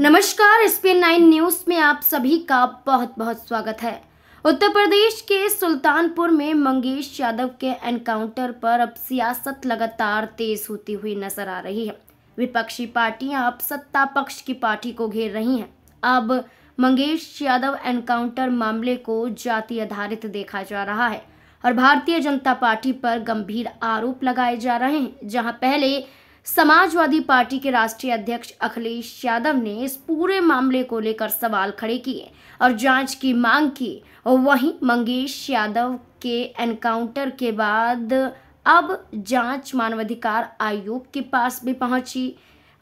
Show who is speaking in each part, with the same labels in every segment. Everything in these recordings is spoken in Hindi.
Speaker 1: नमस्कार एसपीएन नाइन न्यूज में आप सभी का बहुत बहुत स्वागत है उत्तर प्रदेश के सुल्तानपुर में मंगेश यादव के एनकाउंटर पर अब सियासत लगातार तेज होती हुई नजर आ रही है विपक्षी पार्टियां अब सत्ता पक्ष की पार्टी को घेर रही हैं अब मंगेश यादव एनकाउंटर मामले को जाति आधारित देखा जा रहा है और भारतीय जनता पार्टी पर गंभीर आरोप लगाए जा रहे हैं जहां पहले समाजवादी पार्टी के राष्ट्रीय अध्यक्ष अखिलेश यादव ने इस पूरे मामले को लेकर सवाल खड़े किए और जांच की मांग की वहीं मंगेश यादव के एनकाउंटर के बाद अब जांच मानवाधिकार आयोग के पास भी पहुंची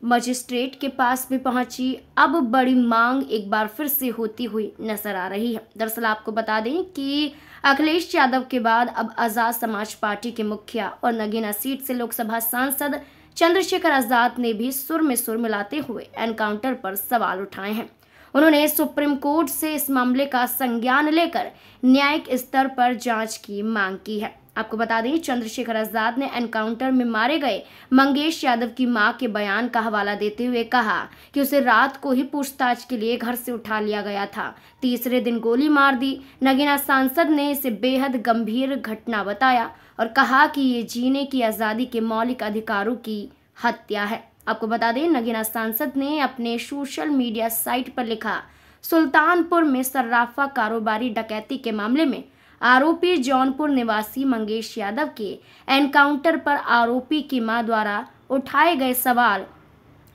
Speaker 1: मजिस्ट्रेट के पास भी पहुंची अब बड़ी मांग एक बार फिर से होती हुई नजर आ रही है दरअसल आपको बता दें कि अखिलेश यादव के बाद अब आज़ाद समाज पार्टी के मुखिया और नगीना सीट से लोकसभा सांसद चंद्रशेखर आज़ाद ने भी सुर में सुर मिलाते हुए एनकाउंटर पर सवाल उठाए हैं उन्होंने सुप्रीम कोर्ट से इस मामले का संज्ञान लेकर न्यायिक स्तर पर जांच की मांग की है आपको बता दें चंद्रशेखर आजाद ने एनकाउंटर में मारे गए मंगेश यादव की मां के बयान का हवाला देते हुए कहा कि उसे रात को ही पूछताछ के लिए घर से उठा लिया गया था तीसरे दिन गोली मार दी नगीना सांसद ने इसे बेहद गंभीर घटना बताया और कहा कि ये जीने की आज़ादी के मौलिक अधिकारों की हत्या है आपको बता दें नगीना सांसद ने अपने सोशल मीडिया साइट पर लिखा सुल्तानपुर में सर्राफा कारोबारी डकैती के मामले में आरोपी जौनपुर निवासी मंगेश यादव के एनकाउंटर पर आरोपी की मां द्वारा उठाए गए सवाल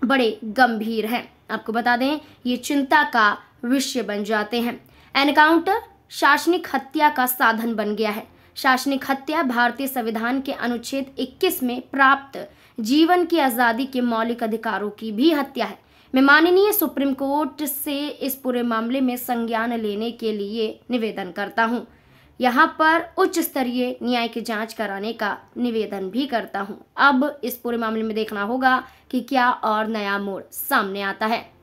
Speaker 1: बड़े गंभीर हैं आपको बता दें ये चिंता का विषय बन जाते हैं एनकाउंटर शासनिक हत्या का साधन बन गया है शासनिक हत्या भारतीय संविधान के अनुच्छेद 21 में प्राप्त जीवन की आज़ादी के मौलिक अधिकारों की भी हत्या है मैं माननीय सुप्रीम कोर्ट से इस पूरे मामले में संज्ञान लेने के लिए निवेदन करता हूँ यहाँ पर उच्च स्तरीय न्याय की जांच कराने का निवेदन भी करता हूँ अब इस पूरे मामले में देखना होगा कि क्या और नया मोड़ सामने आता है